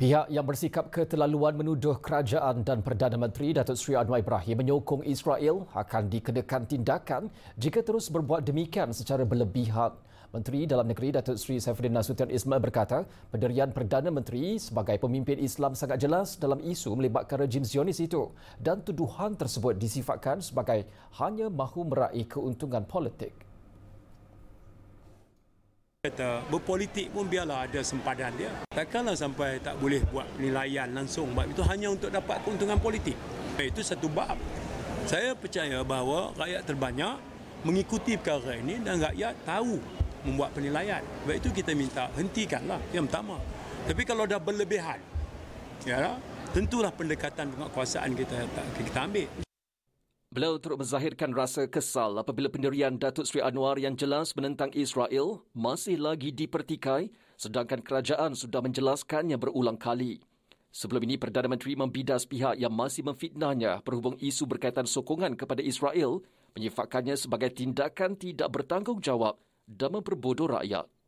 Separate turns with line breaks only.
Pihak yang bersikap keterlaluan menuduh kerajaan dan Perdana Menteri Datuk Seri Anwar Ibrahim menyokong Israel akan dikenakan tindakan jika terus berbuat demikian secara berlebihan. Menteri Dalam Negeri Datuk Seri Saifuddin Nasution Ismail berkata, penderian Perdana Menteri sebagai pemimpin Islam sangat jelas dalam isu melibatkan rejim Zionis itu dan tuduhan tersebut disifatkan sebagai hanya mahu meraih keuntungan politik
kata berpolitik pun biarlah ada sempadan dia. Takkanlah sampai tak boleh buat penilaian langsung bab itu hanya untuk dapat keuntungan politik. Itu satu bab. Saya percaya bahawa rakyat terbanyak mengikuti perkara ini dan rakyat tahu membuat penilaian. Sebab itu kita minta hentikanlah yang pertama. Tapi kalau dah berlebihan, ya, tentulah pendekatan penguatkuasaan kita kita ambil. Beliau
turut menzahirkan rasa kesal apabila pendirian Datuk Seri Anwar yang jelas menentang Israel masih lagi dipertikai sedangkan kerajaan sudah menjelaskannya berulang kali. Sebelum ini, Perdana Menteri membidas pihak yang masih memfitnahnya berhubung isu berkaitan sokongan kepada Israel menyifatkannya sebagai tindakan tidak bertanggungjawab dan memperbodoh rakyat.